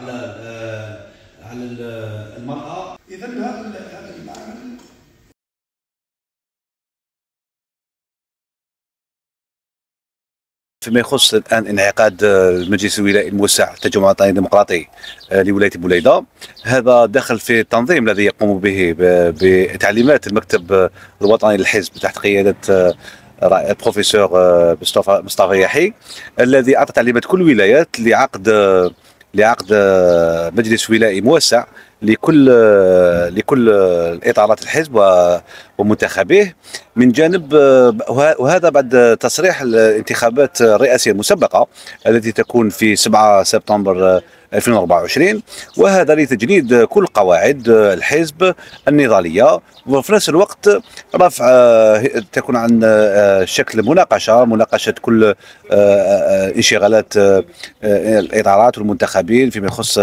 على آه، على آه، المرأة إذا هذا المعمل فيما يخص الان انعقاد المجلس آه، الولائي الموسع للتجمع الوطني الديمقراطي لولايه بوليده هذا دخل في التنظيم الذي يقوم به بتعليمات المكتب الوطني للحزب تحت قياده البروفيسور مصطفى يحيى الذي اعطى تعليمات كل الولايات لعقد لعقد آه، مجلس ولائي موسع لكل آه، لكل الاطارات الحزب ومنتخبيه من جانب آه، وهذا بعد تصريح الانتخابات الرئاسيه المسبقه التي تكون في 7 سبتمبر 2024 وهذا لتجنيد كل قواعد الحزب النضالية وفي نفس الوقت رفع تكون عن شكل مناقشة مناقشة كل انشغالات الإدارات والمنتخبين فيما يخص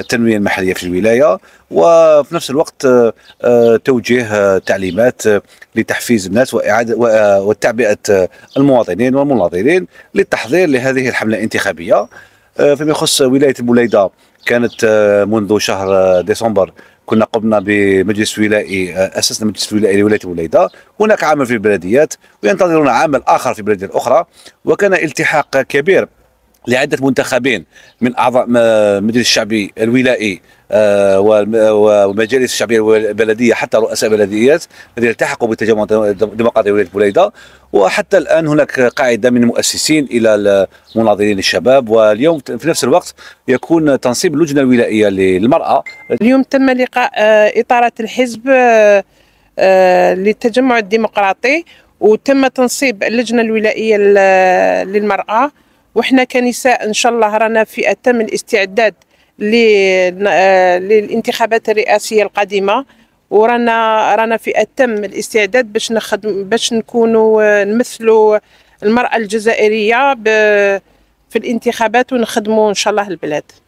التنمية المحلية في الولاية وفي نفس الوقت توجيه تعليمات لتحفيز الناس وإعادة وتعبئة المواطنين والمناضلين للتحضير لهذه الحملة الانتخابية آه، فيما يخص ولايه البليده كانت آه، منذ شهر آه، ديسمبر كنا قمنا بمجلس ولائي اسسنا مجلس ولائي لولايه البوليده هناك عمل في البلديات وينتظرون عمل اخر في بلديه اخرى وكان التحاق كبير لعده منتخبين من اعضاء المجلس الشعبي الولائي آه، ومجالس الشعبيه البلديه حتى رؤساء بلديات الذين التحقوا بالتجمع الديمقراطي ولايه بوليده وحتى الان هناك قاعده من المؤسسين الى المناظرين الشباب واليوم في نفس الوقت يكون تنصيب اللجنه الولائيه للمراه اليوم تم لقاء آه، اطاره الحزب آه، للتجمع الديمقراطي وتم تنصيب اللجنه الولائيه للمراه وحنا كنساء إن شاء الله رانا في أتم الاستعداد آه، للانتخابات الرئاسية القادمة ورانا رانا في أتم الاستعداد باش نخدم باش نكونوا آه، نمثلوا المرأة الجزائرية في الانتخابات ونخدموا إن شاء الله البلاد